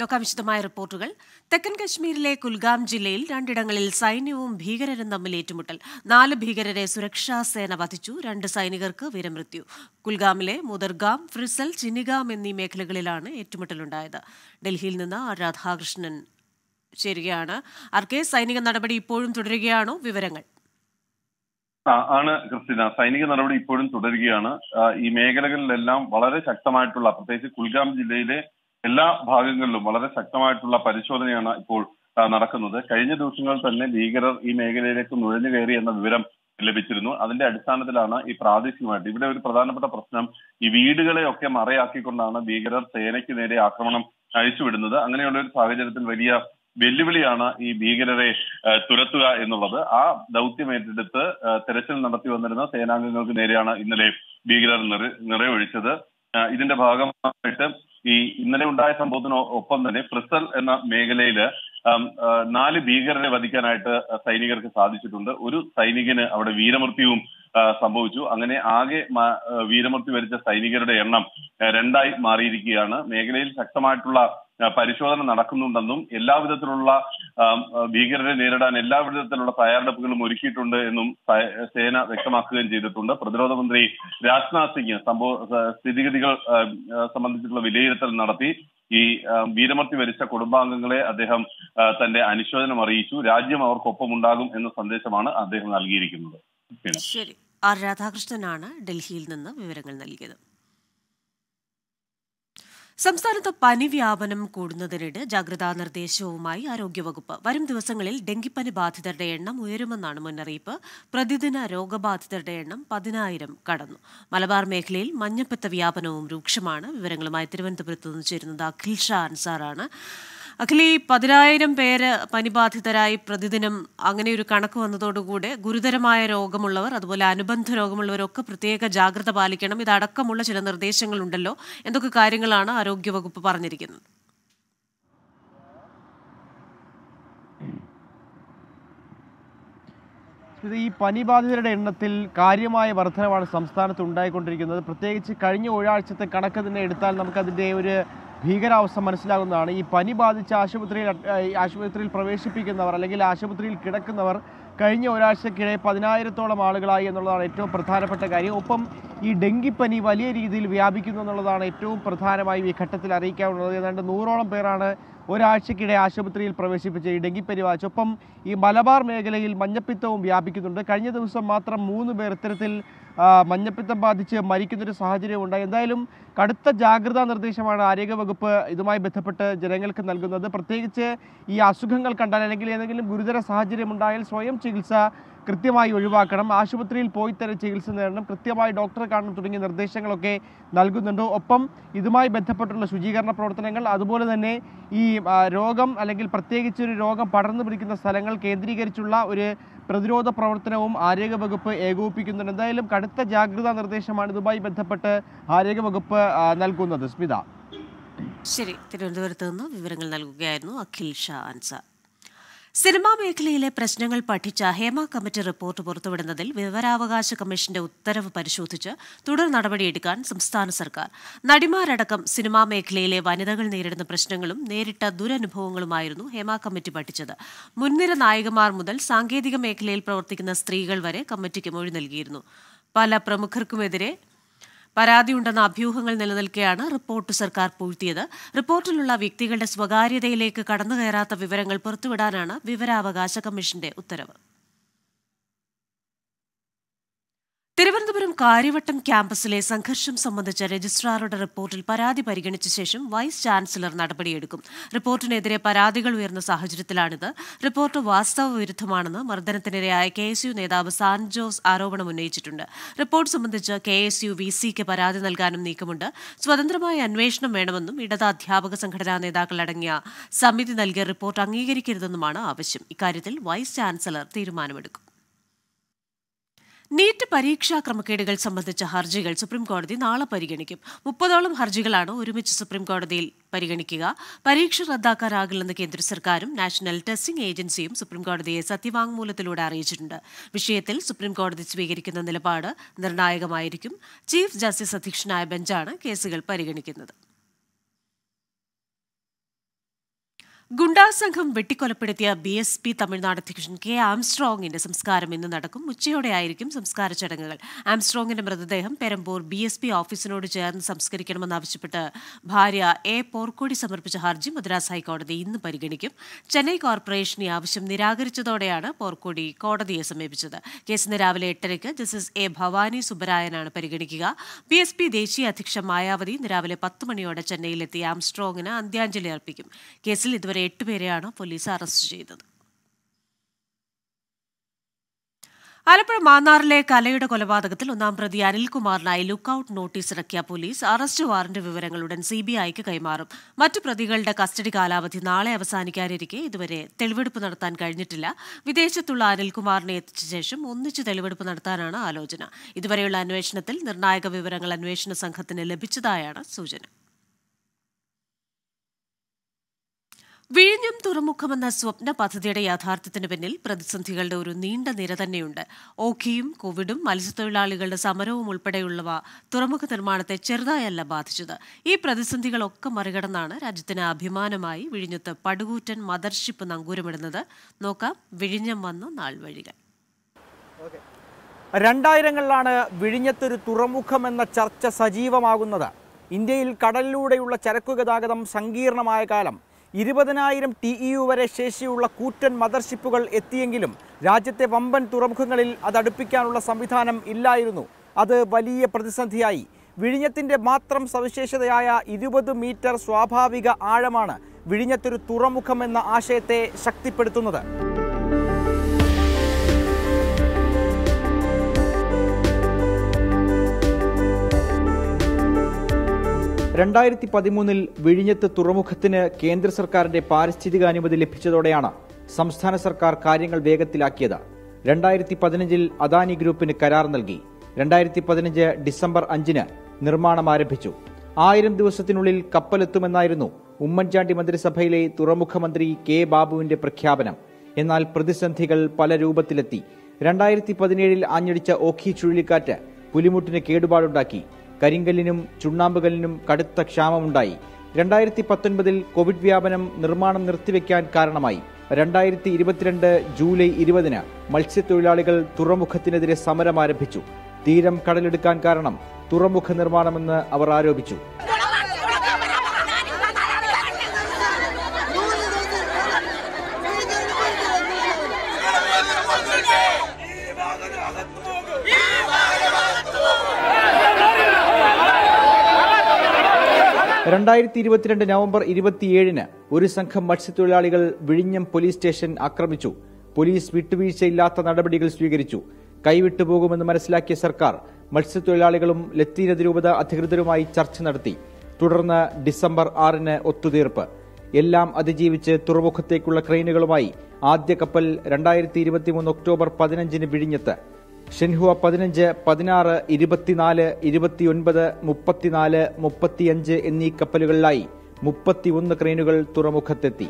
നോക്കാം വിശദമായ റിപ്പോർട്ടുകൾ തെക്കൻ കശ്മീരിലെ കുൽഗാം ജില്ലയിൽ രണ്ടിടങ്ങളിൽ സൈന്യവും ഭീകരരും തമ്മിൽ ഏറ്റുമുട്ടൽ നാല് ഭീകരരെ സുരക്ഷാ സേന വധിച്ചു രണ്ട് സൈനികർക്ക് വീരമൃത്യു കുൽഗാമിലെ മുദർഗാം ഫ്രിസൽ ചിനിഗാം എന്നീ മേഖലകളിലാണ് ഏറ്റുമുട്ടലുണ്ടായത് ഡൽഹിയിൽ നിന്ന് രാധാകൃഷ്ണൻ ചേരുകയാണ് ആർ സൈനിക നടപടി ഇപ്പോഴും തുടരുകയാണോ വിവരങ്ങൾ ആണ് ക്രിസ്റ്റിന സൈനിക നടപടി ഇപ്പോഴും തുടരുകയാണ് ഈ മേഖലകളിലെല്ലാം വളരെ ശക്തമായിട്ടുള്ള പ്രത്യേകിച്ച് കുൽഗാം ജില്ലയിലെ എല്ലാ ഭാഗങ്ങളിലും വളരെ ശക്തമായിട്ടുള്ള പരിശോധനയാണ് ഇപ്പോൾ നടക്കുന്നത് കഴിഞ്ഞ ദിവസങ്ങൾ തന്നെ ഭീകരർ ഈ മേഖലയിലേക്ക് നുഴഞ്ഞു കയറി എന്ന വിവരം ലഭിച്ചിരുന്നു അതിന്റെ അടിസ്ഥാനത്തിലാണ് ഈ പ്രാദേശികമായിട്ട് ഇവിടെ ഒരു പ്രധാനപ്പെട്ട പ്രശ്നം ഈ വീടുകളെയൊക്കെ മറയാക്കിക്കൊണ്ടാണ് ഭീകരർ സേനയ്ക്ക് നേരെ ആക്രമണം അഴിച്ചുവിടുന്നത് അങ്ങനെയുള്ള ഒരു സാഹചര്യത്തിൽ വലിയ വെല്ലുവിളിയാണ് ഈ ഭീകരരെ തുരത്തുക എന്നുള്ളത് ആ ദൗത്യം ഏറ്റെടുത്ത് തെരച്ചിൽ നടത്തി വന്നിരുന്ന സേനാംഗങ്ങൾക്ക് നേരെയാണ് ഇന്നലെ ഭീകരർ നിറ നിറയൊഴിച്ചത് ഇതിന്റെ ഭാഗമായിട്ട് ഈ ഇന്നലെ ഉണ്ടായ സംഭവത്തിന് ഒപ്പം തന്നെ ഫ്രിസൽ എന്ന മേഖലയിൽ നാല് ഭീകരരെ വധിക്കാനായിട്ട് സൈനികർക്ക് സാധിച്ചിട്ടുണ്ട് ഒരു സൈനികന് അവിടെ വീരമൃത്യുവും സംഭവിച്ചു അങ്ങനെ ആകെ വീരമൃത്യു വരിച്ച സൈനികരുടെ എണ്ണം രണ്ടായി മാറിയിരിക്കുകയാണ് മേഖലയിൽ ശക്തമായിട്ടുള്ള പരിശോധന നടക്കുന്നുണ്ടെന്നും എല്ലാവിധത്തിലുള്ള ഭീകരരെ നേരിടാൻ എല്ലാവിധത്തിലുള്ള തയ്യാറെടുപ്പുകളും ഒരുക്കിയിട്ടുണ്ട് എന്നും സേന വ്യക്തമാക്കുകയും ചെയ്തിട്ടുണ്ട് പ്രതിരോധ മന്ത്രി രാജ്നാഥ് സിംഗ് സംഭവ സ്ഥിതിഗതികൾ സംബന്ധിച്ചിട്ടുള്ള വിലയിരുത്തൽ നടത്തി ഈ വീരമൃത്യു വരിച്ച കുടുംബാംഗങ്ങളെ അദ്ദേഹം തന്റെ അനുശോചനം അറിയിച്ചു രാജ്യം അവർക്കൊപ്പം ഉണ്ടാകും എന്ന സന്ദേശമാണ് അദ്ദേഹം നൽകിയിരിക്കുന്നത് ശരി ആർ രാധാകൃഷ്ണനാണ് ഡൽഹിയിൽ നിന്ന് വിവരങ്ങൾ നൽകിയത് സംസ്ഥാനത്ത് പനി വ്യാപനം കൂടുന്നതിനിടെ ജാഗ്രതാ നിർദ്ദേശവുമായി ആരോഗ്യവകുപ്പ് വരും ദിവസങ്ങളിൽ ഡെങ്കിപ്പനി ബാധിതരുടെ എണ്ണം ഉയരുമെന്നാണ് മുന്നറിയിപ്പ് പ്രതിദിന രോഗബാധിതരുടെ എണ്ണം പതിനായിരം കടന്നു മലബാർ മേഖലയിൽ മഞ്ഞപ്പത്ത വ്യാപനവും രൂക്ഷമാണ് വിവരങ്ങളുമായി തിരുവനന്തപുരത്ത് നിന്ന് ചേരുന്നത് അഖിൽ ഷാ അൻസാറാണ് അഖിലി പതിനായിരം പേര് പനിബാധിതരായി പ്രതിദിനം അങ്ങനെ ഒരു കണക്ക് വന്നതോടുകൂടെ ഗുരുതരമായ രോഗമുള്ളവർ അതുപോലെ അനുബന്ധ രോഗമുള്ളവരൊക്കെ പ്രത്യേക ജാഗ്രത പാലിക്കണം ഇതടക്കമുള്ള ചില നിർദ്ദേശങ്ങളുണ്ടല്ലോ എന്തൊക്കെ കാര്യങ്ങളാണ് ആരോഗ്യവകുപ്പ് പറഞ്ഞിരിക്കുന്നത് ഇത് ഈ പനിബാധിതരുടെ എണ്ണത്തിൽ കാര്യമായ വർധനമാണ് സംസ്ഥാനത്ത് ഉണ്ടായിക്കൊണ്ടിരിക്കുന്നത് പ്രത്യേകിച്ച് കഴിഞ്ഞ ഒരാഴ്ചത്തെ കണക്ക് തന്നെ എടുത്താൽ നമുക്കതിൻ്റെ ഒരു ഭീകരാവസ്ഥ മനസ്സിലാകുന്നതാണ് ഈ പനി ബാധിച്ച ആശുപത്രിയിൽ ആശുപത്രിയിൽ പ്രവേശിപ്പിക്കുന്നവർ അല്ലെങ്കിൽ ആശുപത്രിയിൽ കിടക്കുന്നവർ കഴിഞ്ഞ ഒരാഴ്ചക്കിടെ പതിനായിരത്തോളം ആളുകളായി എന്നുള്ളതാണ് ഏറ്റവും പ്രധാനപ്പെട്ട കാര്യം ഒപ്പം ഈ ഡെങ്കിപ്പനി വലിയ രീതിയിൽ വ്യാപിക്കുന്നു എന്നുള്ളതാണ് ഏറ്റവും പ്രധാനമായും ഈ ഘട്ടത്തിൽ അറിയിക്കാവുന്നത് ഏതാണ്ട് നൂറോളം പേരാണ് ഒരാഴ്ചക്കിടെ ആശുപത്രിയിൽ പ്രവേശിപ്പിച്ച ഈ ഡെങ്കിപ്പനിവാച്ച് ഒപ്പം ഈ മലബാർ മേഖലയിൽ മഞ്ഞപ്പിത്തവും വ്യാപിക്കുന്നുണ്ട് കഴിഞ്ഞ ദിവസം മാത്രം മൂന്ന് പേർ ഇത്തരത്തിൽ മഞ്ഞപ്പിത്തം ബാധിച്ച് മരിക്കുന്നൊരു സാഹചര്യമുണ്ട് എന്തായാലും കടുത്ത ജാഗ്രതാ നിർദ്ദേശമാണ് ആരോഗ്യവകുപ്പ് ഇതുമായി ബന്ധപ്പെട്ട് ജനങ്ങൾക്ക് നൽകുന്നത് പ്രത്യേകിച്ച് ഈ അസുഖങ്ങൾ കണ്ടാൽ അല്ലെങ്കിൽ ഏതെങ്കിലും ഗുരുതര സാഹചര്യമുണ്ടായാൽ സ്വയം ചികിത്സ കൃത്യമായി ഒഴിവാക്കണം ആശുപത്രിയിൽ പോയി തന്നെ ചികിത്സ നേടണം കൃത്യമായി ഡോക്ടറെ കാണണം തുടങ്ങിയ നിർദ്ദേശങ്ങളൊക്കെ നൽകുന്നുണ്ട് ഒപ്പം ഇതുമായി ബന്ധപ്പെട്ടുള്ള ശുചീകരണ പ്രവർത്തനങ്ങൾ അതുപോലെ തന്നെ ഈ രോഗം അല്ലെങ്കിൽ പ്രത്യേകിച്ച് ഒരു രോഗം പടർന്നു പിടിക്കുന്ന സ്ഥലങ്ങൾ കേന്ദ്രീകരിച്ചുള്ള ഒരു പ്രതിരോധ പ്രവർത്തനവും ആരോഗ്യവകുപ്പ് ഏകോപിപ്പിക്കുന്നുണ്ട് എന്തായാലും കടുത്ത ജാഗ്രതാ നിർദ്ദേശമാണ് ഇതുമായി ബന്ധപ്പെട്ട് ആരോഗ്യവകുപ്പ് നൽകുന്നത് സ്മിത ശരി തിരുവനന്തപുരത്ത് നിന്ന് വിവരങ്ങൾ നൽകുകയായിരുന്നു അഖിൽ ഷാ അൻസാർ സിനിമാ മേഖലയിലെ പ്രശ്നങ്ങൾ പഠിച്ച ഹേമ കമ്മിറ്റി റിപ്പോർട്ട് പുറത്തുവിടുന്നതിൽ വിവരാവകാശ കമ്മീഷന്റെ ഉത്തരവ് പരിശോധിച്ച് തുടർ നടപടിയെടുക്കാൻ സംസ്ഥാന സർക്കാർ നടിമാരടക്കം സിനിമാ മേഖലയിലെ വനിതകൾ നേരിടുന്ന പ്രശ്നങ്ങളും നേരിട്ട ദുരനുഭവങ്ങളുമായിരുന്നു ഹേമ കമ്മിറ്റി പഠിച്ചത് മുൻനിര നായികമാർ മുതൽ സാങ്കേതിക മേഖലയിൽ പ്രവർത്തിക്കുന്ന സ്ത്രീകൾ വരെ കമ്മിറ്റിക്ക് മൊഴി നൽകിയിരുന്നു പല പ്രമുഖർക്കുമെതിരെ പരാതിയുണ്ടെന്ന അഭ്യൂഹങ്ങൾ നിലനിൽക്കെയാണ് റിപ്പോർട്ട് സർക്കാർ പൂഴ്ത്തിയത് റിപ്പോർട്ടിലുള്ള വ്യക്തികളുടെ സ്വകാര്യതയിലേക്ക് കടന്നുകയറാത്ത വിവരങ്ങൾ പുറത്തുവിടാനാണ് വിവരാവകാശ കമ്മീഷന്റെ ഉത്തരവ് തിരുവനന്തപുരം കാര്യവട്ടം ക്യാമ്പസിലെ സംഘർഷം സംബന്ധിച്ച രജിസ്ട്രാറുടെ റിപ്പോർട്ടിൽ പരാതി പരിഗണിച്ച ശേഷം വൈസ് ചാൻസലർ നടപടിയെടുക്കും റിപ്പോർട്ടിനെതിരെ പരാതികൾ ഉയർന്ന സാഹചര്യത്തിലാണിത് റിപ്പോർട്ട് വാസ്തവ വിരുദ്ധമാണെന്ന് മർദ്ദനത്തിനിരയായ കെ എസ് യു നേതാവ് സാൻജോസ് ആരോപണം ഉന്നയിച്ചിട്ടുണ്ട് റിപ്പോർട്ട് സംബന്ധിച്ച് കെ എസ് യു വി സിക്ക് പരാതി നൽകാനും നീക്കമുണ്ട് സ്വതന്ത്രമായ അന്വേഷണം വേണമെന്നും ഇടത് അധ്യാപക സംഘടനാ നേതാക്കളടങ്ങിയ സമിതി നൽകിയ റിപ്പോർട്ട് അംഗീകരിക്കരുതെന്നുമാണ് ആവശ്യം ഇക്കാര്യത്തിൽ വൈസ് ചാൻസലർ തീരുമാനമെടുക്കും നീറ്റ് പരീക്ഷാ ക്രമക്കേടുകൾ സംബന്ധിച്ച ഹർജികൾ സുപ്രീം കോടതി നാളെ പരിഗണിക്കും മുപ്പതോളം ഹർജികളാണ് ഒരുമിച്ച് സുപ്രീം കോടതിയിൽ പരിഗണിക്കുക പരീക്ഷ റദ്ദാക്കാനാകില്ലെന്ന് കേന്ദ്ര സർക്കാരും നാഷണൽ ടെസ്റ്റിംഗ് ഏജൻസിയും സുപ്രീം കോടതിയെ സത്യവാങ്മൂലത്തിലൂടെ അറിയിച്ചിട്ടുണ്ട് വിഷയത്തിൽ സുപ്രീം കോടതി സ്വീകരിക്കുന്ന നിലപാട് നിർണായകമായിരിക്കും ചീഫ് ജസ്റ്റിസ് അധ്യക്ഷനായ ബെഞ്ചാണ് കേസുകൾ പരിഗണിക്കുന്നത് ഗുണ്ടാ സംഘം വെട്ടിക്കൊലപ്പെടുത്തിയ ബി എസ് പി തമിഴ്നാട് അധ്യക്ഷൻ കെ ആംസ്ട്രോങ്ങിന്റെ സംസ്കാരം ഇന്ന് നടക്കും ഉച്ചയോടെയായിരിക്കും സംസ്കാര ചടങ്ങുകൾ ആംസ്ട്രോങ്ങിന്റെ മൃതദേഹം പെരമ്പൂർ ബി എസ് പി ഓഫീസിനോട് ചേർന്ന് സംസ്കരിക്കണമെന്നാവശ്യപ്പെട്ട് ഭാര്യ എ പോർക്കോടി സമർപ്പിച്ച ഹർജി മദ്രാസ് ഹൈക്കോടതി ഇന്ന് പരിഗണിക്കും ചെന്നൈ കോർപ്പറേഷൻ ഈ ആവശ്യം നിരാകരിച്ചതോടെയാണ് പോർക്കോടി കോടതിയെ സമീപിച്ചത് കേസിന് രാവിലെ എട്ടരയ്ക്ക് ജസ്റ്റിസ് എ ഭവാനി സുബരായനാണ് പരിഗണിക്കുക ബി എസ് പി ദേശീയ അധ്യക്ഷ മായാവതി ഇന്ന് രാവിലെ പത്ത് മണിയോടെ ചെന്നൈയിലെത്തി ആംസ്ട്രോങ്ങിന് അന്ത്യാഞ്ജലി അർപ്പിക്കും കേസിൽ ഇതുവരെ ഇവർ എട്ട് പേരെയാണ് പോലീസ് അറസ്റ്റ് ചെയ്തത് ആലപ്പുഴ മാന്നാറിലെ കലയുടെ കൊലപാതകത്തിൽ ഒന്നാം പ്രതി അനിൽകുമാറിനായി ലുക്കൌട്ട് നോട്ടീസ് ഇറക്കിയ പോലീസ് അറസ്റ്റ് വാറന്റ് വിവരങ്ങൾ ഉടൻ സി ബി ഐക്ക് കൈമാറും മറ്റു പ്രതികളുടെ കസ്റ്റഡി കാലാവധി നാളെ അവസാനിക്കാനിരിക്കെ ഇതുവരെ തെളിവെടുപ്പ് നടത്താൻ കഴിഞ്ഞിട്ടില്ല വിദേശത്തുള്ള അനിൽകുമാറിനെ എത്തിച്ച ശേഷം ഒന്നിച്ച് തെളിവെടുപ്പ് നടത്താനാണ് ആലോചന ഇതുവരെയുള്ള അന്വേഷണത്തിൽ നിർണായക വിവരങ്ങൾ അന്വേഷണ സംഘത്തിന് ലഭിച്ചതായാണ് സൂചന വിഴിഞ്ഞം തുറമുഖമെന്ന സ്വപ്ന പദ്ധതിയുടെ യാഥാർത്ഥ്യത്തിന് പിന്നിൽ പ്രതിസന്ധികളുടെ ഒരു നീണ്ട നിര തന്നെയുണ്ട് ഓഖിയും കോവിഡും മത്സ്യത്തൊഴിലാളികളുടെ സമരവും ഉൾപ്പെടെയുള്ളവ തുറമുഖ നിർമ്മാണത്തെ ചെറുതായല്ല ബാധിച്ചത് ഈ പ്രതിസന്ധികളൊക്കെ മറികടന്നാണ് രാജ്യത്തിന് അഭിമാനമായി വിഴിഞ്ഞത്ത് പടുകൂറ്റൻ മദർഷിപ്പ് നങ്കൂരമിടുന്നത് നോക്കാം വിഴിഞ്ഞം വന്ന നാൾ വഴികൾ രണ്ടായിരങ്ങളിലാണ് വിഴിഞ്ഞത്തൊരു തുറമുഖമെന്ന ചർച്ച സജീവമാകുന്നത് ഇന്ത്യയിൽ കടലിലൂടെയുള്ള ചരക്കു ഗതാഗതം സങ്കീർണമായ കാലം ഇരുപതിനായിരം ടി ഇ യു വരെ ശേഷിയുള്ള കൂറ്റൻ മദർഷിപ്പുകൾ എത്തിയെങ്കിലും രാജ്യത്തെ വമ്പൻ തുറമുഖങ്ങളിൽ അതടുപ്പിക്കാനുള്ള സംവിധാനം ഇല്ലായിരുന്നു അത് വലിയ പ്രതിസന്ധിയായി വിഴിഞ്ഞത്തിൻ്റെ മാത്രം സവിശേഷതയായ ഇരുപത് മീറ്റർ സ്വാഭാവിക ആഴമാണ് വിഴിഞ്ഞത്തൊരു തുറമുഖം എന്ന ആശയത്തെ ശക്തിപ്പെടുത്തുന്നത് രണ്ടായിരത്തി പതിമൂന്നിൽ വിഴിഞ്ഞത്ത് തുറമുഖത്തിന് കേന്ദ്ര സർക്കാരിന്റെ അനുമതി ലഭിച്ചതോടെയാണ് സംസ്ഥാന സർക്കാർ കാര്യങ്ങൾ വേഗത്തിലാക്കിയത് രണ്ടായിരത്തി പതിനഞ്ചിൽ അദാനി ഗ്രൂപ്പിന് കരാർ നൽകി രണ്ടായിരത്തി പതിനഞ്ച് ഡിസംബർ അഞ്ചിന് നിർമ്മാണം ആരംഭിച്ചു ആയിരം ദിവസത്തിനുള്ളിൽ കപ്പലെത്തുമെന്നായിരുന്നു ഉമ്മൻചാണ്ടി മന്ത്രിസഭയിലെ തുറമുഖമന്ത്രി കെ ബാബുവിന്റെ പ്രഖ്യാപനം എന്നാൽ പ്രതിസന്ധികൾ പല രൂപത്തിലെത്തി രണ്ടായിരത്തി പതിനേഴിൽ ആഞ്ഞടിച്ച ഓഖി ചുഴലിക്കാറ്റ് പുലിമുട്ടിന് കേടുപാടുണ്ടാക്കി കരിങ്കല്ലിനും ചുണ്ണാമ്പുകല്ലിനും കടുത്ത ക്ഷാമമുണ്ടായി രണ്ടായിരത്തി പത്തൊൻപതിൽ കോവിഡ് വ്യാപനം നിർമ്മാണം നിർത്തിവെക്കാൻ കാരണമായി രണ്ടായിരത്തി ഇരുപത്തിരണ്ട് ജൂലൈ ഇരുപതിന് മത്സ്യത്തൊഴിലാളികൾ തുറമുഖത്തിനെതിരെ സമരം ആരംഭിച്ചു തീരം കടലെടുക്കാൻ കാരണം തുറമുഖ നിർമ്മാണമെന്ന് അവർ ആരോപിച്ചു രണ്ടായിരത്തി ഇരുപത്തിരണ്ട് നവംബർ ഇരുപത്തിയേഴിന് ഒരു സംഘം മത്സ്യത്തൊഴിലാളികൾ വിഴിഞ്ഞം പോലീസ് സ്റ്റേഷൻ ആക്രമിച്ചു പോലീസ് വിട്ടുവീഴ്ചയില്ലാത്ത നടപടികൾ സ്വീകരിച്ചു കൈവിട്ടുപോകുമെന്ന് മനസ്സിലാക്കിയ സർക്കാർ മത്സ്യത്തൊഴിലാളികളും ലത്തീനതിരൂപത അധികൃതരുമായി ചർച്ച നടത്തി തുടർന്ന് ഡിസംബർ ആറിന് ഒത്തുതീർപ്പ് എല്ലാം അതിജീവിച്ച് തുറമുഖത്തേക്കുള്ള ക്രെയിനുകളുമായി ആദ്യ കപ്പൽ രണ്ടായിരത്തി ഒക്ടോബർ പതിനഞ്ചിന് വിഴിഞ്ഞത്ത് ഷെൻഹുവ പതിനഞ്ച് പതിനാറ് ഇരുപത്തിനാല് ഇരുപത്തിയൊൻപത് മുപ്പത്തിനാല് മുപ്പത്തിയഞ്ച് എന്നീ കപ്പലുകളിലായി മുപ്പത്തിയൊന്ന് ക്രെയിനുകൾ തുറമുഖത്തെത്തി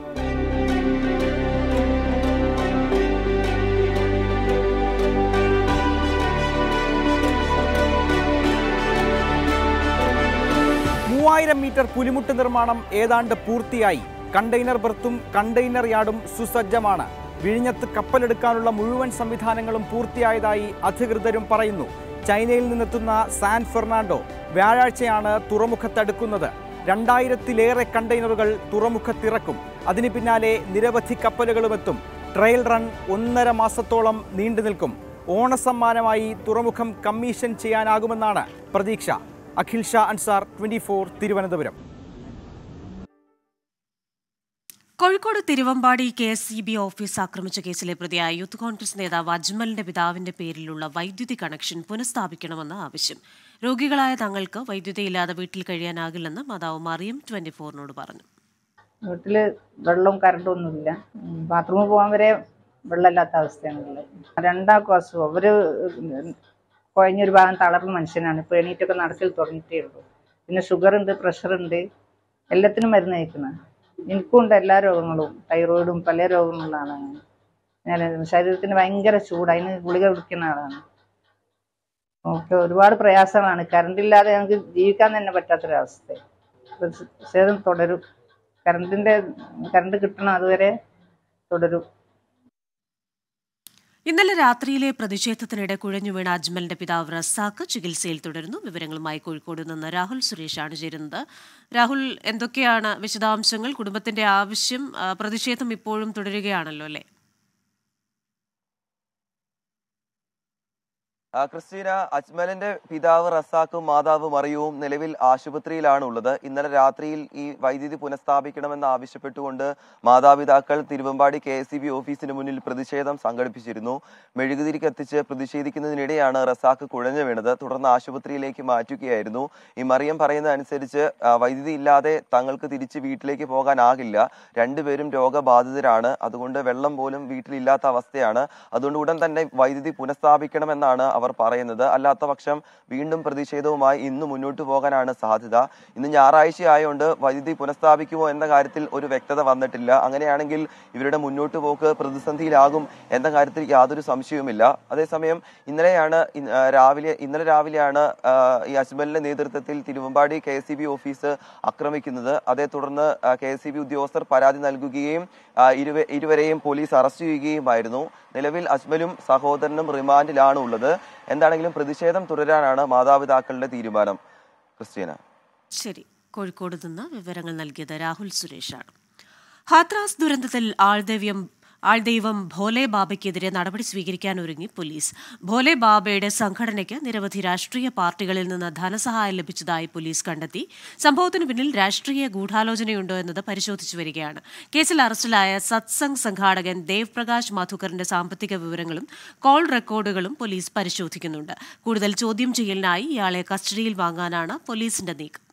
മൂവായിരം മീറ്റർ പുലിമുട്ട് നിർമ്മാണം ഏതാണ്ട് പൂർത്തിയായി കണ്ടെയ്നർ ബർത്തും കണ്ടെയ്നർ യാർഡും സുസജ്ജമാണ് വിഴിഞ്ഞത്ത് കപ്പലെടുക്കാനുള്ള മുഴുവൻ സംവിധാനങ്ങളും പൂർത്തിയായതായി അധികൃതരും പറയുന്നു ചൈനയിൽ നിന്നെത്തുന്ന സാൻ ഫെർണാണ്ടോ വ്യാഴാഴ്ചയാണ് തുറമുഖത്തടുക്കുന്നത് രണ്ടായിരത്തിലേറെ കണ്ടെയ്നറുകൾ തുറമുഖത്തിറക്കും അതിന് പിന്നാലെ നിരവധി കപ്പലുകളും എത്തും ട്രയൽ റൺ ഒന്നര മാസത്തോളം നീണ്ടു നിൽക്കും ഓണസമ്മാനമായി തുറമുഖം കമ്മീഷൻ ചെയ്യാനാകുമെന്നാണ് പ്രതീക്ഷ Akhil Shah Ansar twenty Thiruvananthapuram Kozhikode Thiruvambady K S C B office ആക്രമിച്ച കേസിലെ പ്രതിയായ യൂത്ത് കോൺഗ്രസ് നേതാവ് അജ്മലിന്റെ പിതാവിന്റെ പേരിലുള്ള വൈദ്യുതി കണക്ഷൻ പുനഃസ്ഥാപിക്കണമെന്ന് ആവശ്യം രോഗികളായ തങ്ങൾക്ക് വൈദ്യുതി ഇല്ലാതെ വീട്ടിൽ കഴിയാനാകില്ലെന്ന് മാതാവ് മറിയം ട്വന്റി ഫോറിനോട് പറഞ്ഞു വീട്ടിൽ വെള്ളവും കറണ്ടും ഒന്നുമില്ല ബാത്റൂമിൽ പോകാൻ വരെ വെള്ളമില്ലാത്ത അവസ്ഥയാണുള്ളത് രണ്ടാൾക്കും അസുഖം അവർ കുഴഞ്ഞൊരു ഭാഗം തളർന്ന മനുഷ്യനാണ് ഇപ്പോൾ എണീറ്റൊക്കെ നടക്കൽ തുടങ്ങിയിട്ടേ ഉള്ളൂ പിന്നെ ഷുഗർ ഉണ്ട് പ്രഷർ ഉണ്ട് എല്ലാത്തിനും മരുന്ന് കഴിക്കുന്നത് എനിക്കുണ്ട് എല്ലാ രോഗങ്ങളും തൈറോയിഡും പല രോഗങ്ങളാണ് ഞാൻ ശരീരത്തിന് ഭയങ്കര ചൂട് അതിന് ഗുളിക കുടിക്കുന്ന ആളാണ് ഓക്കെ ഒരുപാട് പ്രയാസങ്ങളാണ് കറണ്ട് ഇല്ലാതെ ഞങ്ങൾക്ക് ജീവിക്കാൻ തന്നെ പറ്റാത്തൊരവസ്ഥ തുടരും കറണ്ടിൻ്റെ കറണ്ട് കിട്ടണം അതുവരെ തുടരും ഇന്നലെ രാത്രിയിലെ പ്രതിഷേധത്തിനിടെ കുഴഞ്ഞു വീണ അജ്മലിന്റെ പിതാവ് റസാഖ് ചികിത്സയിൽ തുടരുന്നു വിവരങ്ങളുമായി കോഴിക്കോട് നിന്ന് രാഹുൽ സുരേഷാണ് ചേരുന്നത് രാഹുൽ എന്തൊക്കെയാണ് വിശദാംശങ്ങൾ കുടുംബത്തിന്റെ ആവശ്യം പ്രതിഷേധം ഇപ്പോഴും തുടരുകയാണല്ലോ അല്ലേ ക്രിസ്റ്റീന അജ്മലിന്റെ പിതാവ് റസാക്കും മാതാവ് മറിയവും നിലവിൽ ആശുപത്രിയിലാണ് ഉള്ളത് ഇന്നലെ രാത്രിയിൽ ഈ വൈദ്യുതി പുനഃസ്ഥാപിക്കണമെന്ന് ആവശ്യപ്പെട്ടുകൊണ്ട് മാതാപിതാക്കൾ തിരുവമ്പാടി കെ എസ് ഓഫീസിന് മുന്നിൽ പ്രതിഷേധം സംഘടിപ്പിച്ചിരുന്നു മെഴുകുതിരിക്ക് എത്തിച്ച് പ്രതിഷേധിക്കുന്നതിനിടെയാണ് റസാക്ക് കുഴഞ്ഞു വീണത് തുടർന്ന് ആശുപത്രിയിലേക്ക് മാറ്റുകയായിരുന്നു ഈ മറിയം പറയുന്നതനുസരിച്ച് വൈദ്യുതി ഇല്ലാതെ തങ്ങൾക്ക് തിരിച്ച് വീട്ടിലേക്ക് പോകാനാകില്ല രണ്ടുപേരും രോഗബാധിതരാണ് അതുകൊണ്ട് വെള്ളം പോലും വീട്ടിലില്ലാത്ത അവസ്ഥയാണ് അതുകൊണ്ട് ഉടൻ തന്നെ വൈദ്യുതി പുനഃസ്ഥാപിക്കണമെന്നാണ് അവർ പറയുന്നത് അല്ലാത്ത പക്ഷം വീണ്ടും പ്രതിഷേധവുമായി ഇന്ന് മുന്നോട്ട് പോകാനാണ് സാധ്യത ഇന്ന് ഞായറാഴ്ച ആയതുകൊണ്ട് വൈദ്യുതി പുനഃസ്ഥാപിക്കുമോ എന്ന കാര്യത്തിൽ ഒരു വ്യക്തത വന്നിട്ടില്ല അങ്ങനെയാണെങ്കിൽ ഇവരുടെ മുന്നോട്ട് പോക്ക് പ്രതിസന്ധിയിലാകും എന്ന കാര്യത്തിൽ യാതൊരു സംശയവുമില്ല അതേസമയം ഇന്നലെയാണ് രാവിലെ ഇന്നലെ രാവിലെയാണ് ഈ അജ്മലിന്റെ നേതൃത്വത്തിൽ തിരുവമ്പാടി കെ എസ് ഓഫീസ് ആക്രമിക്കുന്നത് അതേ തുടർന്ന് കെ എസ് ഉദ്യോഗസ്ഥർ പരാതി നൽകുകയും ഇരുവരെയും പോലീസ് അറസ്റ്റ് ചെയ്യുകയുമായിരുന്നു നിലവിൽ അജ്മലും സഹോദരനും റിമാൻഡിലാണ് ഉള്ളത് എന്താണെങ്കിലും പ്രതിഷേധം തുടരാനാണ് മാതാപിതാക്കളുടെ തീരുമാനം ക്രിസ്റ്റീന ശരി കോഴിക്കോട് നിന്ന് വിവരങ്ങൾ നൽകിയത് രാഹുൽ സുരേഷാണ് ഹാത്രാസ് ദുരന്തത്തിൽ ആൾദൈവ്യം ആൾദൈവം ഭോലെ ബാബയ്ക്കെതിരെ നടപടി സ്വീകരിക്കാൻ ഒരുങ്ങി പോലീസ് ഭോലെ ബാബയുടെ സംഘടനയ്ക്ക് നിരവധി രാഷ്ട്രീയ പാർട്ടികളിൽ നിന്ന് ധനസഹായം ലഭിച്ചതായി പോലീസ് കണ്ടെത്തി സംഭവത്തിന് പിന്നിൽ രാഷ്ട്രീയ ഗൂഢാലോചനയുണ്ടോ എന്നത് പരിശോധിച്ചു വരികയാണ് കേസിൽ അറസ്റ്റിലായ സത്സംഗ് സംഘാടകൻ ദേവ് പ്രകാശ് മാധുക്കറിന്റെ സാമ്പത്തിക വിവരങ്ങളും കോൾ റെക്കോർഡുകളും പോലീസ് പരിശോധിക്കുന്നുണ്ട് കൂടുതൽ ചോദ്യം ചെയ്യലിനായി ഇയാളെ കസ്റ്റഡിയിൽ വാങ്ങാനാണ് പോലീസിന്റെ നീക്കം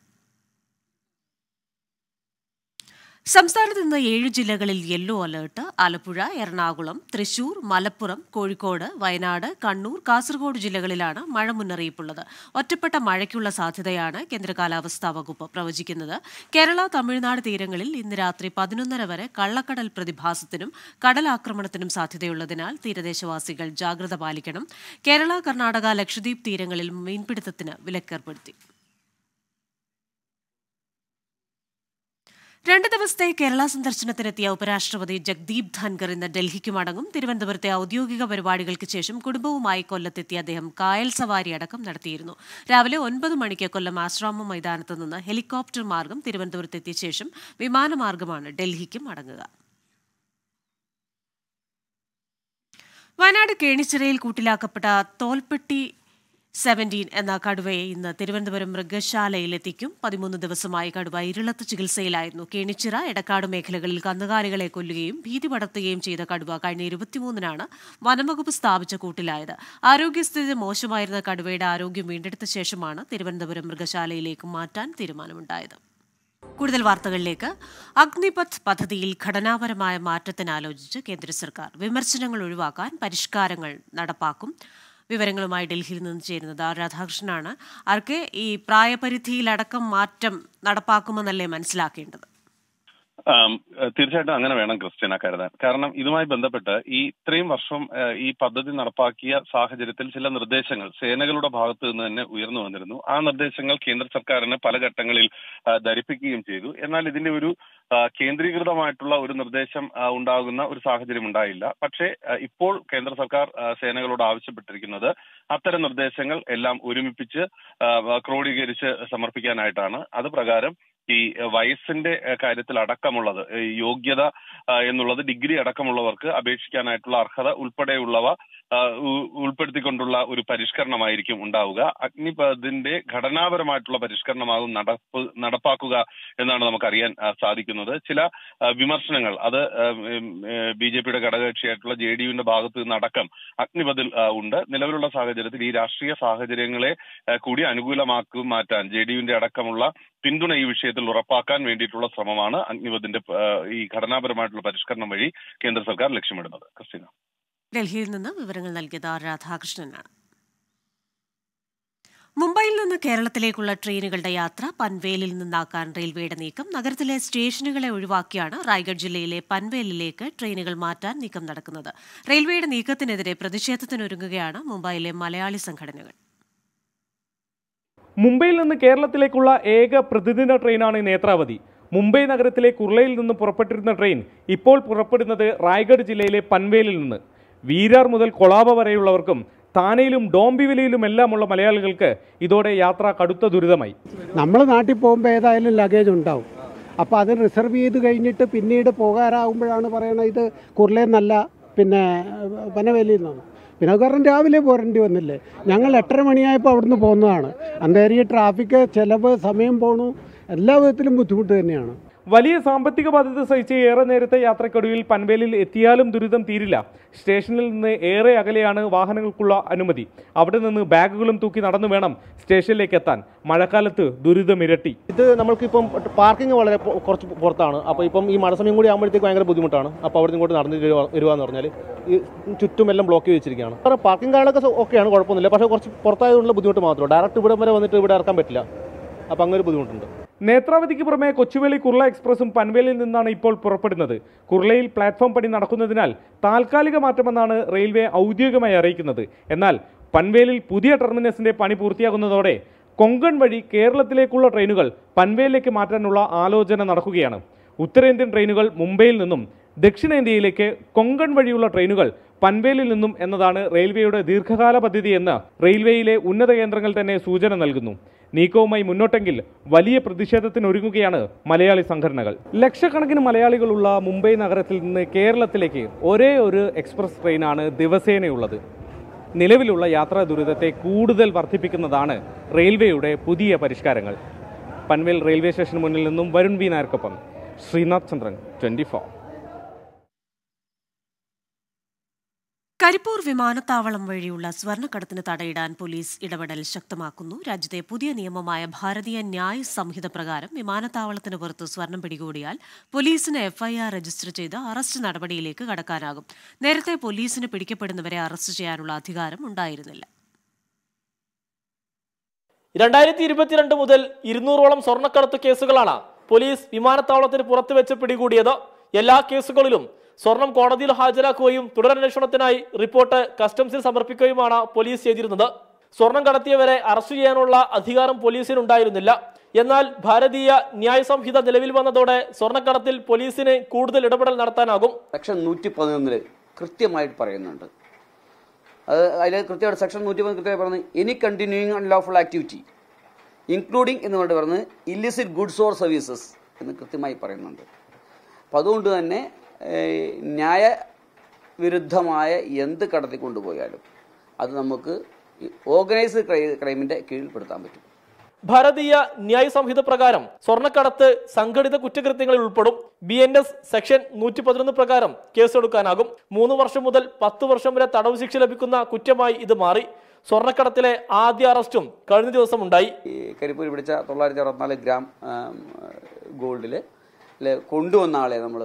സംസ്ഥാനത്ത് ഇന്ന് ഏഴ് ജില്ലകളിൽ യെല്ലോ അലേർട്ട് ആലപ്പുഴ എറണാകുളം തൃശൂർ മലപ്പുറം കോഴിക്കോട് വയനാട് കണ്ണൂർ കാസർഗോഡ് ജില്ലകളിലാണ് മഴ മുന്നറിയിപ്പുള്ളത് ഒറ്റപ്പെട്ട മഴയ്ക്കുള്ള സാധ്യതയാണ് കേന്ദ്ര കാലാവസ്ഥാ വകുപ്പ് പ്രവചിക്കുന്നത് കേരള തമിഴ്നാട് തീരങ്ങളിൽ ഇന്ന് രാത്രി പതിനൊന്നര വരെ കള്ളക്കടൽ പ്രതിഭാസത്തിനും കടലാക്രമണത്തിനും സാധ്യതയുള്ളതിനാൽ തീരദേശവാസികൾ ജാഗ്രത പാലിക്കണം കേരള കർണാടക ലക്ഷദ്വീപ് തീരങ്ങളിൽ മീൻപിടുത്തത്തിന് വിലക്കേർപ്പെടുത്തി രണ്ട് ദിവസത്തെ കേരള സന്ദർശനത്തിനെത്തിയ ഉപരാഷ്ട്രപതി ജഗ്ദീപ് ധൻഖർ ഇന്ന് ഡൽഹിക്ക് മടങ്ങും തിരുവനന്തപുരത്തെ ഔദ്യോഗിക പരിപാടികൾക്ക് ശേഷം കുടുംബവുമായി കൊല്ലത്തെത്തിയ അദ്ദേഹം കായൽ സവാരി അടക്കം നടത്തിയിരുന്നു രാവിലെ ഒൻപത് മണിക്ക് കൊല്ലം ആശ്രാമ മൈതാനത്ത് നിന്ന് ഹെലികോപ്റ്റർ മാർഗം തിരുവനന്തപുരത്തെത്തിയ ശേഷം വിമാനമാർഗമാണ് ഡൽഹിക്ക് മടങ്ങുക വയനാട് കേണിച്ചിറയിൽ കൂട്ടിലാക്കപ്പെട്ട തോൽപ്പെട്ടി സെവൻറ്റീൻ എന്ന കടുവയെ ഇന്ന് തിരുവനന്തപുരം മൃഗശാലയിലെത്തിക്കും പതിമൂന്ന് ദിവസമായി കടുവ ഇരുളത്ത് ചികിത്സയിലായിരുന്നു കേണിച്ചിറ എടക്കാട് മേഖലകളിൽ കന്നുകാലികളെ കൊല്ലുകയും ഭീതി പടർത്തുകയും ചെയ്ത കടുവ കഴിഞ്ഞ ഇരുപത്തിമൂന്നിനാണ് വനംവകുപ്പ് സ്ഥാപിച്ച കൂട്ടിലായത് ആരോഗ്യസ്ഥിതി മോശമായിരുന്ന കടുവയുടെ ആരോഗ്യം വീണ്ടെടുത്ത ശേഷമാണ് തിരുവനന്തപുരം മൃഗശാലയിലേക്ക് മാറ്റാൻ തീരുമാനമുണ്ടായത് കൂടുതൽ വാർത്തകളിലേക്ക് അഗ്നിപഥ് പദ്ധതിയിൽ ഘടനാപരമായ മാറ്റത്തിനാലോചിച്ച് കേന്ദ്ര സർക്കാർ വിമർശനങ്ങൾ ഒഴിവാക്കാൻ പരിഷ്കാരങ്ങൾ നടപ്പാക്കും വിവരങ്ങളുമായി ഡൽഹിയിൽ നിന്ന് ചേരുന്നത് ആർ രാധാകൃഷ്ണനാണ് ആർക്ക് ഈ പ്രായപരിധിയിലടക്കം മാറ്റം നടപ്പാക്കുമെന്നല്ലേ മനസ്സിലാക്കേണ്ടത് തീർച്ചയായിട്ടും അങ്ങനെ വേണം ആ കരുതാൻ കാരണം ഇതുമായി ബന്ധപ്പെട്ട് ഈ ഇത്രയും വർഷം ഈ പദ്ധതി നടപ്പാക്കിയ സാഹചര്യത്തിൽ ചില നിർദ്ദേശങ്ങൾ സേനകളുടെ ഭാഗത്തു നിന്ന് തന്നെ ഉയർന്നു വന്നിരുന്നു ആ നിർദ്ദേശങ്ങൾ കേന്ദ്ര സർക്കാരിനെ പല ഘട്ടങ്ങളിൽ ധരിപ്പിക്കുകയും ചെയ്തു എന്നാൽ ഇതിന്റെ ഒരു കേന്ദ്രീകൃതമായിട്ടുള്ള ഒരു നിർദ്ദേശം ഉണ്ടാകുന്ന ഒരു സാഹചര്യം ഉണ്ടായില്ല പക്ഷേ ഇപ്പോൾ കേന്ദ്ര സർക്കാർ സേനകളോട് ആവശ്യപ്പെട്ടിരിക്കുന്നത് അത്തരം നിർദ്ദേശങ്ങൾ എല്ലാം ഒരുമിപ്പിച്ച് ക്രോഡീകരിച്ച് സമർപ്പിക്കാനായിട്ടാണ് അത് പ്രകാരം ഈ വയസ്സിന്റെ കാര്യത്തിൽ അടക്കമുള്ളത് യോഗ്യത എന്നുള്ളത് ഡിഗ്രി അടക്കമുള്ളവർക്ക് അപേക്ഷിക്കാനായിട്ടുള്ള അർഹത ഉൾപ്പെടെയുള്ളവ ഉൾപ്പെടുത്തിക്കൊണ്ടുള്ള ഒരു പരിഷ്കരണമായിരിക്കും ഉണ്ടാവുക അഗ്നിപഥിന്റെ ഘടനാപരമായിട്ടുള്ള പരിഷ്കരണമാകും നടപ്പ് നടപ്പാക്കുക എന്നാണ് നമുക്കറിയാൻ സാധിക്കുന്നത് ചില വിമർശനങ്ങൾ അത് ബി ജെ പിയുടെ ഘടകകക്ഷിയായിട്ടുള്ള ജെ ഡി യുവിന്റെ ഭാഗത്ത് നിന്നടക്കം അഗ്നിപഥിൽ ഉണ്ട് നിലവിലുള്ള സാഹചര്യത്തിൽ ഈ രാഷ്ട്രീയ സാഹചര്യങ്ങളെ കൂടി അനുകൂലമാക്കി മാറ്റാൻ ജെ ഡി യുവിന്റെ അടക്കമുള്ള പിന്തുണ ഈ വിഷയത്തിൽ ഉറപ്പാക്കാൻ വേണ്ടിയിട്ടുള്ള ശ്രമമാണ് അഗ്നിപഥിന്റെ ഈ ഘടനാപരമായിട്ടുള്ള പരിഷ്കരണം വഴി കേന്ദ്ര സർക്കാർ ലക്ഷ്യമിടുന്നത് ക്രിസ്റ്റീന ഡൽഹിയിൽ നിന്ന് വിവരങ്ങൾ നൽകിയത് ആർ രാധാകൃഷ്ണനാണ് മുംബൈയിൽ നിന്ന് കേരളത്തിലേക്കുള്ള ട്രെയിനുകളുടെ യാത്ര പൻവേലിൽ നിന്നാക്കാൻ റെയിൽവേയുടെ നീക്കം നഗരത്തിലെ സ്റ്റേഷനുകളെ ഒഴിവാക്കിയാണ് റായ്ഗഡ് ജില്ലയിലെ പൻവേലിലേക്ക് ട്രെയിനുകൾ മാറ്റാൻ നീക്കം നടക്കുന്നത് റെയിൽവേയുടെ നീക്കത്തിനെതിരെ പ്രതിഷേധത്തിനൊരുങ്ങുകയാണ് മുംബൈയിലെ മലയാളി സംഘടനകൾ മുംബൈയിൽ നിന്ന് കേരളത്തിലേക്കുള്ള ഏക പ്രതിദിന ട്രെയിനാണ് നേത്രാവതി മുംബൈ നഗരത്തിലെ കുർളയിൽ നിന്ന് പുറപ്പെട്ടിരുന്ന ട്രെയിൻ ഇപ്പോൾ പുറപ്പെടുന്നത് റായ്ഗഡ് ജില്ലയിലെ പൻവേലിൽ നിന്ന് വീരാർ മുതൽ കൊളാബ വരെയുള്ളവർക്കും താനയിലും ഉള്ള മലയാളികൾക്ക് ഇതോടെ യാത്ര കടുത്ത ദുരിതമായി നമ്മൾ നാട്ടിൽ പോകുമ്പോൾ ഏതായാലും ലഗേജ് ഉണ്ടാവും അപ്പോൾ അത് റിസർവ് ചെയ്ത് കഴിഞ്ഞിട്ട് പിന്നീട് പോകാറാകുമ്പോഴാണ് പറയണത് ഇത് കുർളയിൽ നിന്നല്ല പിന്നെ പനവേലിയിൽ നിന്നാണ് പിന്നെ അത് കാരണം രാവിലെ പോരേണ്ടി വന്നില്ലേ ഞങ്ങൾ എട്ടര മണിയായപ്പോൾ അവിടുന്ന് പോകുന്നതാണ് അന്നേരം ഈ ട്രാഫിക്ക് ചിലവ് സമയം പോണു എല്ലാ വിധത്തിലും ബുദ്ധിമുട്ട് തന്നെയാണ് വലിയ സാമ്പത്തിക ബാധ്യത സഹിച്ച് ഏറെ നേരത്തെ യാത്രക്കൊടുവിൽ പൻവേലിൽ എത്തിയാലും ദുരിതം തീരില്ല സ്റ്റേഷനിൽ നിന്ന് ഏറെ അകലെയാണ് വാഹനങ്ങൾക്കുള്ള അനുമതി അവിടെ നിന്ന് ബാഗുകളും തൂക്കി നടന്നു വേണം സ്റ്റേഷനിലേക്ക് എത്താൻ മഴക്കാലത്ത് ദുരിതം ഇരട്ടി ഇത് നമ്മൾക്കിപ്പം പാർക്കിംഗ് വളരെ കുറച്ച് പുറത്താണ് അപ്പോൾ ഇപ്പം ഈ മഴ സമയം കൂടി ആകുമ്പോഴത്തേക്ക് ഭയങ്കര ബുദ്ധിമുട്ടാണ് അപ്പോൾ അവിടെ ഇങ്ങോട്ട് നടന്നു വരിക എന്ന് പറഞ്ഞാൽ ഈ ചുറ്റുമെല്ലാം ബ്ലോക്ക് വെച്ചിരിക്കുകയാണ് കാരണം പാർക്കിംഗ് കാർഡൊക്കെ ഓക്കെയാണ് കുഴപ്പമൊന്നുമില്ല പക്ഷേ കുറച്ച് പുറത്തായതുകൊണ്ടുള്ള ബുദ്ധിമുട്ട് മാത്രമേ ഡയറക്റ്റ് ഇവിടെ വരെ വന്നിട്ട് ഇവിടെ ഇറക്കാൻ പറ്റില്ല അപ്പോൾ അങ്ങനെ ഒരു ബുദ്ധിമുട്ടുണ്ട് നേത്രാവതിക്ക് പുറമെ കൊച്ചുവേളി കുർള എക്സ്പ്രസും പൻവേലിൽ നിന്നാണ് ഇപ്പോൾ പുറപ്പെടുന്നത് കുർളയിൽ പ്ലാറ്റ്ഫോം പണി നടക്കുന്നതിനാൽ താൽക്കാലിക മാറ്റമെന്നാണ് റെയിൽവേ ഔദ്യോഗികമായി അറിയിക്കുന്നത് എന്നാൽ പൻവേലിൽ പുതിയ ടെർമിനസിന്റെ പണി പൂർത്തിയാകുന്നതോടെ കൊങ്കൺ വഴി കേരളത്തിലേക്കുള്ള ട്രെയിനുകൾ പൻവേലിലേക്ക് മാറ്റാനുള്ള ആലോചന നടക്കുകയാണ് ഉത്തരേന്ത്യൻ ട്രെയിനുകൾ മുംബൈയിൽ നിന്നും ദക്ഷിണേന്ത്യയിലേക്ക് കൊങ്കൺ വഴിയുള്ള ട്രെയിനുകൾ പൻവേലിൽ നിന്നും എന്നതാണ് റെയിൽവേയുടെ ദീർഘകാല പദ്ധതി എന്ന് റെയിൽവേയിലെ ഉന്നത കേന്ദ്രങ്ങൾ തന്നെ സൂചന നൽകുന്നു നീക്കവുമായി മുന്നോട്ടെങ്കിൽ വലിയ പ്രതിഷേധത്തിനൊരുങ്ങുകയാണ് മലയാളി സംഘടനകൾ ലക്ഷക്കണക്കിന് മലയാളികളുള്ള മുംബൈ നഗരത്തിൽ നിന്ന് കേരളത്തിലേക്ക് ഒരേ ഒരു എക്സ്പ്രസ് ട്രെയിനാണ് ദിവസേനയുള്ളത് നിലവിലുള്ള യാത്രാ ദുരിതത്തെ കൂടുതൽ വർദ്ധിപ്പിക്കുന്നതാണ് റെയിൽവേയുടെ പുതിയ പരിഷ്കാരങ്ങൾ പൻവേൽ റെയിൽവേ സ്റ്റേഷന് മുന്നിൽ നിന്നും വരുൺ വി നായർക്കൊപ്പം ശ്രീനാഥ് ചന്ദ്രൻ ട്വൻറ്റി ഫോർ കരിപ്പൂർ വിമാനത്താവളം വഴിയുള്ള സ്വർണ്ണക്കടത്തിന് തടയിടാൻ പോലീസ് ഇടപെടൽ ശക്തമാക്കുന്നു രാജ്യത്തെ പുതിയ നിയമമായ ഭാരതീയ ന്യായ സംഹിത പ്രകാരം വിമാനത്താവളത്തിന് പുറത്ത് സ്വർണം പിടികൂടിയാൽ പോലീസിന് എഫ്ഐആർ രജിസ്റ്റർ ചെയ്ത് അറസ്റ്റ് നടപടിയിലേക്ക് കടക്കാനാകും നേരത്തെ പോലീസിന് പിടിക്കപ്പെടുന്നവരെ അറസ്റ്റ് ചെയ്യാനുള്ള അധികാരം ഉണ്ടായിരുന്നില്ല രണ്ടായിരത്തി ഇരുപത്തിരണ്ട് മുതൽ ഇരുന്നൂറോളം സ്വർണ്ണക്കടത്ത് കേസുകളാണ് പോലീസ് വിമാനത്താവളത്തിന് പുറത്ത് വെച്ച് പിടികൂടിയത് എല്ലാ കേസുകളിലും സ്വർണം കോടതിയിൽ ഹാജരാക്കുകയും തുടരന്വേഷണത്തിനായി റിപ്പോർട്ട് കസ്റ്റംസിൽ സമർപ്പിക്കുകയുമാണ് പോലീസ് ചെയ്തിരുന്നത് സ്വർണം കടത്തിയവരെ അറസ്റ്റ് ചെയ്യാനുള്ള അധികാരം പോലീസിനുണ്ടായിരുന്നില്ല എന്നാൽ ഭാരതീയ ന്യായ സംഹിത നിലവിൽ വന്നതോടെ സ്വർണ്ണക്കടത്തിൽ പോലീസിന് കൂടുതൽ ഇടപെടൽ നടത്താനാകും സെക്ഷൻ നൂറ്റി പതിനൊന്നില് കൃത്യമായിട്ട് പറയുന്നുണ്ട് അത് അതിൽ കൃത്യമായിട്ട് സെക്ഷൻ നൂറ്റി പതിനൊന്ന് കൃത്യമായി പറയുന്നത് any continuing unlawful activity including എന്ന് പറഞ്ഞിട്ട് പറയുന്നത് ഇല്ലിസിറ്റ് ഗുഡ്സ് ഓർ സർവീസസ് എന്ന് കൃത്യമായി പറയുന്നുണ്ട് അപ്പോൾ അതുകൊണ്ട് തന്നെ ന്യായ വിരുദ്ധമായ എന്ത് കൊണ്ടുപോയാലും അത് നമുക്ക് ഓർഗനൈസ്ഡ് ക്രൈമിന്റെ കീഴിൽപ്പെടുത്താൻ പറ്റും ഭാരതീയ ന്യായ സംഹിത പ്രകാരം സ്വർണ്ണക്കടത്ത് സംഘടിത കുറ്റകൃത്യങ്ങളിൽ ഉൾപ്പെടും ബി എൻ എസ് സെക്ഷൻ നൂറ്റി പതിനൊന്ന് പ്രകാരം കേസെടുക്കാനാകും മൂന്ന് വർഷം മുതൽ പത്ത് വർഷം വരെ തടവ് ശിക്ഷ ലഭിക്കുന്ന കുറ്റമായി ഇത് മാറി സ്വർണ്ണക്കടത്തിലെ ആദ്യ അറസ്റ്റും കഴിഞ്ഞ ദിവസം ഉണ്ടായി കരിപ്പൂരി പിടിച്ച തൊള്ളായിരത്തി അറുപത്തിനാല് ഗ്രാം ഗോൾഡിൽ കൊണ്ടുവന്ന ആളെ നമ്മൾ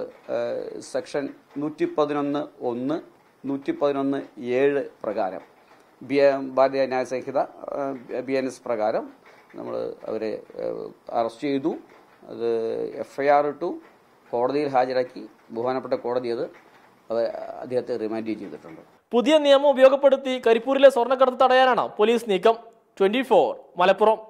സെക്ഷൻ നൂറ്റി പതിനൊന്ന് ഒന്ന് നൂറ്റി പതിനൊന്ന് ഏഴ് പ്രകാരം ബി ഭാരതീയ സംഹിത ബി എൻ എസ് പ്രകാരം നമ്മൾ അവരെ അറസ്റ്റ് ചെയ്തു അത് എഫ് ഐ ആർ ഇട്ടു കോടതിയിൽ ഹാജരാക്കി ബഹുമാനപ്പെട്ട കോടതി അത് അദ്ദേഹത്തെ റിമാൻഡ് ചെയ്തിട്ടുണ്ട് പുതിയ നിയമം ഉപയോഗപ്പെടുത്തി കരിപ്പൂരിലെ സ്വർണ്ണക്കടത്ത് തടയാനാണ് പോലീസ് നീക്കം ട്വന്റി മലപ്പുറം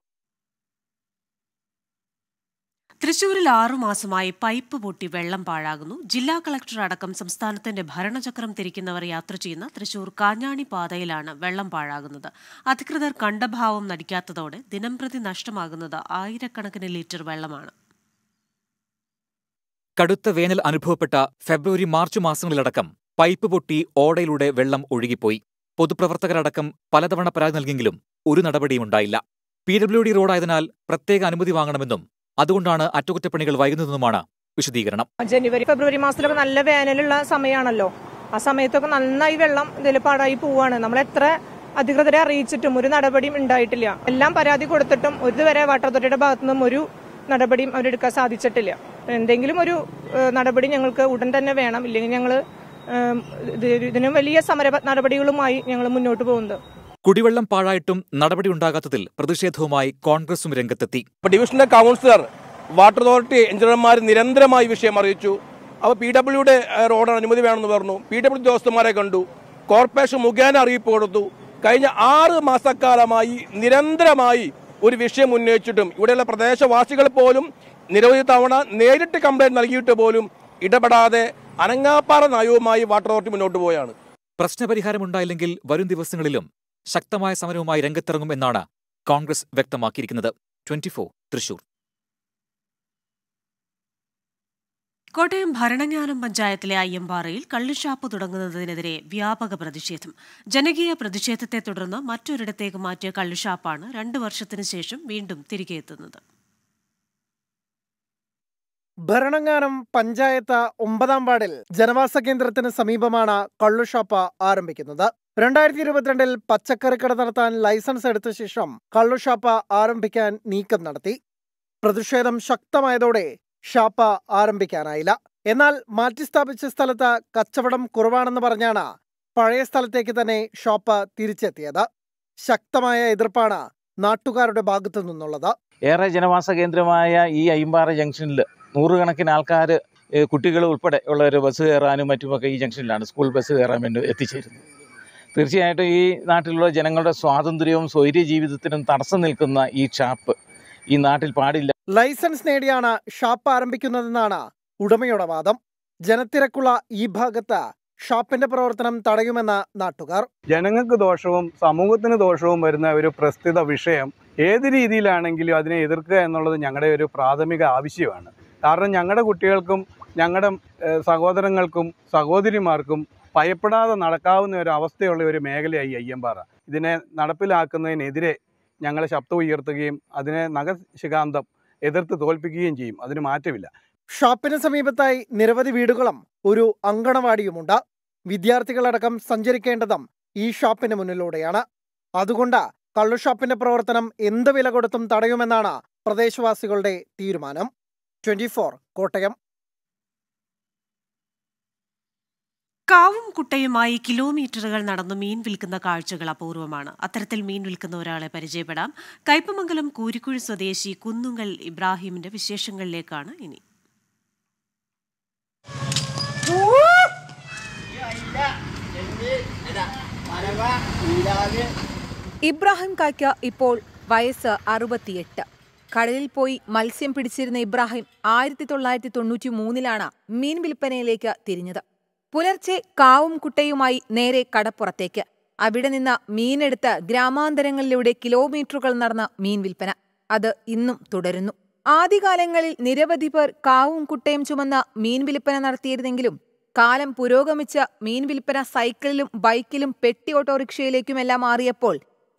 തൃശൂരിൽ ആറുമാസമായി പൈപ്പ് പൊട്ടി വെള്ളം പാഴാകുന്നു ജില്ലാ കളക്ടർ അടക്കം സംസ്ഥാനത്തിന്റെ ഭരണചക്രം തിരിക്കുന്നവർ യാത്ര ചെയ്യുന്ന തൃശൂർ കാഞ്ഞാണി പാതയിലാണ് വെള്ളം പാഴാകുന്നത് അധികൃതർ കണ്ടഭാവം നടിക്കാത്തതോടെ ദിനംപ്രതി നഷ്ടമാകുന്നത് ആയിരക്കണക്കിന് ലിറ്റർ വെള്ളമാണ് കടുത്ത വേനൽ അനുഭവപ്പെട്ട ഫെബ്രുവരി മാർച്ച് മാസങ്ങളിലടക്കം പൈപ്പ് പൊട്ടി ഓടയിലൂടെ വെള്ളം ഒഴുകിപ്പോയി പൊതുപ്രവർത്തകരടക്കം പലതവണ പരാതി നൽകിയെങ്കിലും ഒരു നടപടിയും ഉണ്ടായില്ല പി ഡബ്ല്യു ഡി റോഡായതിനാൽ പ്രത്യേക അനുമതി വാങ്ങണമെന്നും അതുകൊണ്ടാണ് അറ്റകുറ്റപ്പണികൾ വൈകുന്നതെന്നുമാണ് വിശദീകരണം ജനുവരി ഫെബ്രുവരി മാസത്തിലൊക്കെ നല്ല വേനലുള്ള സമയമാണല്ലോ ആ സമയത്തൊക്കെ നന്നായി വെള്ളം ഇതിൽ പോവാണ് നമ്മൾ എത്ര അധികൃതരെ അറിയിച്ചിട്ടും ഒരു നടപടിയും ഉണ്ടായിട്ടില്ല എല്ലാം പരാതി കൊടുത്തിട്ടും ഇതുവരെ വാട്ടർ അതോറിറ്റിയുടെ ഭാഗത്തു നിന്നും ഒരു നടപടിയും അവരെടുക്കാൻ സാധിച്ചിട്ടില്ല എന്തെങ്കിലും ഒരു നടപടി ഞങ്ങൾക്ക് ഉടൻ തന്നെ വേണം ഇല്ലെങ്കിൽ ഞങ്ങൾ ഇതിനും വലിയ സമര നടപടികളുമായി ഞങ്ങൾ മുന്നോട്ട് പോകുന്നത് കുടിവെള്ളം പാഴായിട്ടും നടപടി ഉണ്ടാകാത്തതിൽ പ്രതിഷേധവുമായി കോൺഗ്രസും രംഗത്തെത്തി ഡിവിഷനിലെ കൗൺസിലർ വാട്ടർ അതോറിറ്റി എഞ്ചിനീയർമാർ നിരന്തരമായി വിഷയം അറിയിച്ചു അപ്പോൾ പി ഡബ്ല്യുടെ റോഡ് അനുമതി വേണമെന്ന് പറഞ്ഞു പി ഡബ്ല്യു ഉദ്യോഗസ്ഥന്മാരെ കണ്ടു കോർപ്പറേഷൻ മുഖേന അറിയിപ്പ് കൊടുത്തു കഴിഞ്ഞ ആറ് മാസക്കാലമായി നിരന്തരമായി ഒരു വിഷയം ഉന്നയിച്ചിട്ടും ഇവിടെയുള്ള പ്രദേശവാസികൾ പോലും നിരവധി തവണ നേരിട്ട് കംപ്ലൈന്റ് നൽകിയിട്ട് പോലും ഇടപെടാതെ അനങ്ങാപ്പാറ നയവുമായി വാട്ടർ അതോറിറ്റി മുന്നോട്ട് പോവുകയാണ് പ്രശ്നപരിഹാരമുണ്ടായില്ലെങ്കിൽ വരും ദിവസങ്ങളിലും ശക്തമായ സമരവുമായി രംഗത്തിറങ്ങും എന്നാണ് കോൺഗ്രസ് വ്യക്തമാക്കിയിരിക്കുന്നത് ട്വന്റി തൃശൂർ കോട്ടയം ഭരണങ്ങാനം പഞ്ചായത്തിലെ അയ്യമ്പാറയിൽ കള്ളുഷാപ്പ് തുടങ്ങുന്നതിനെതിരെ വ്യാപക പ്രതിഷേധം ജനകീയ പ്രതിഷേധത്തെ തുടർന്ന് മറ്റൊരിടത്തേക്ക് മാറ്റിയ കള്ളുഷാപ്പാണ് രണ്ടു വർഷത്തിനു ശേഷം വീണ്ടും തിരികെ എത്തുന്നത് ഭരണങ്ങാനം പഞ്ചായത്ത് ഒമ്പതാം വാർഡിൽ ജനവാസ കേന്ദ്രത്തിന് സമീപമാണ് കള്ളുഷാപ്പ് ആരംഭിക്കുന്നത് രണ്ടായിരത്തി ഇരുപത്തിരണ്ടിൽ പച്ചക്കറിക്കട നടത്താൻ ലൈസൻസ് എടുത്ത ശേഷം കള്ളുഷാപ്പ ആരംഭിക്കാൻ നീക്കം നടത്തി പ്രതിഷേധം ശക്തമായതോടെ ഷാപ്പ ആരംഭിക്കാനായില്ല എന്നാൽ മാറ്റി സ്ഥാപിച്ച സ്ഥലത്ത് കച്ചവടം കുറവാണെന്ന് പറഞ്ഞാണ് പഴയ സ്ഥലത്തേക്ക് തന്നെ ഷോപ്പ് തിരിച്ചെത്തിയത് ശക്തമായ എതിർപ്പാണ് നാട്ടുകാരുടെ ഭാഗത്തു നിന്നുള്ളത് ഏറെ ജനവാസ കേന്ദ്രമായ ഈ അയ്യമ്പാറ ജംഗ്ഷനിൽ നൂറുകണക്കിന് ആൾക്കാർ കുട്ടികൾ ഉൾപ്പെടെ ഉള്ളവർ ബസ് കയറാനും മറ്റുമൊക്കെ ഈ ജംഗ്ഷനിലാണ് സ്കൂൾ ബസ് കയറാൻ വേണ്ടി എത്തിച്ചേരുന്നത് തീർച്ചയായിട്ടും ഈ നാട്ടിലുള്ള ജനങ്ങളുടെ സ്വാതന്ത്ര്യവും സ്വൈര്യ ജീവിതത്തിനും തടസ്സം നിൽക്കുന്ന ഈ ഷാപ്പ് ഈ നാട്ടിൽ പാടില്ല ലൈസൻസ് നേടിയാണ് ഷാപ്പ് ആരംഭിക്കുന്നതെന്നാണ് ഉടമയുടെ വാദം ജനത്തിരക്കുള്ള ഈ ഭാഗത്ത് ഷാപ്പിന്റെ പ്രവർത്തനം തടയുമെന്ന് നാട്ടുകാർ ജനങ്ങൾക്ക് ദോഷവും സമൂഹത്തിന് ദോഷവും വരുന്ന ഒരു പ്രസ്തുത വിഷയം ഏത് രീതിയിലാണെങ്കിലും അതിനെ എതിർക്കുക എന്നുള്ളത് ഞങ്ങളുടെ ഒരു പ്രാഥമിക ആവശ്യമാണ് കാരണം ഞങ്ങളുടെ കുട്ടികൾക്കും ഞങ്ങളുടെ സഹോദരങ്ങൾക്കും സഹോദരിമാർക്കും ഭയപ്പെടാതെ നടക്കാവുന്ന ഒരു അവസ്ഥയുള്ള ഒരു മേഖലയായി അയ്യമ്പാറ ഇതിനെ നടപ്പിലാക്കുന്നതിനെതിരെ ഞങ്ങൾ ശബ്ദം ഉയർത്തുകയും അതിനെ നഗശികാന്തം എതിർത്ത് തോൽപ്പിക്കുകയും ചെയ്യും അതിന് മാറ്റമില്ല ഷാപ്പിന് സമീപത്തായി നിരവധി വീടുകളും ഒരു അങ്കണവാടിയുമുണ്ട് വിദ്യാർത്ഥികളടക്കം സഞ്ചരിക്കേണ്ടതും ഈ ഷാപ്പിന് മുന്നിലൂടെയാണ് അതുകൊണ്ട് കള്ളുഷാപ്പിന്റെ പ്രവർത്തനം എന്ത് വില കൊടുത്തും തടയുമെന്നാണ് പ്രദേശവാസികളുടെ തീരുമാനം ട്വന്റി കോട്ടയം കാവും കുട്ടയുമായി കിലോമീറ്ററുകൾ നടന്ന് മീൻ വിൽക്കുന്ന കാഴ്ചകൾ അപൂർവമാണ് അത്തരത്തിൽ മീൻ വിൽക്കുന്ന ഒരാളെ പരിചയപ്പെടാം കയ്പമംഗലം കൂരിക്കുഴി സ്വദേശി കുന്നുങ്ങൽ ഇബ്രാഹിമിന്റെ വിശേഷങ്ങളിലേക്കാണ് ഇനി ഇബ്രാഹിം കാക്ക ഇപ്പോൾ വയസ്സ് അറുപത്തിയെട്ട് കടലിൽ പോയി മത്സ്യം പിടിച്ചിരുന്ന ഇബ്രാഹിം ആയിരത്തി തൊള്ളായിരത്തി തൊണ്ണൂറ്റി മൂന്നിലാണ് മീൻ വിൽപ്പനയിലേക്ക് തിരിഞ്ഞത് പുലർച്ചെ കാവും കുട്ടയുമായി നേരെ കടപ്പുറത്തേക്ക് അവിടെ നിന്ന് മീനെടുത്ത് ഗ്രാമാന്തരങ്ങളിലൂടെ കിലോമീറ്ററുകൾ നടന്ന മീൻ വിൽപ്പന അത് ഇന്നും തുടരുന്നു ആദ്യകാലങ്ങളിൽ നിരവധി പേർ കാവും കുട്ടയും ചുമന്ന മീൻ വിൽപ്പന നടത്തിയിരുന്നെങ്കിലും കാലം പുരോഗമിച്ച് മീൻ വിൽപ്പന സൈക്കിളിലും ബൈക്കിലും പെട്ടി ഓട്ടോറിക്ഷയിലേക്കുമെല്ലാം മാറിയപ്പോൾ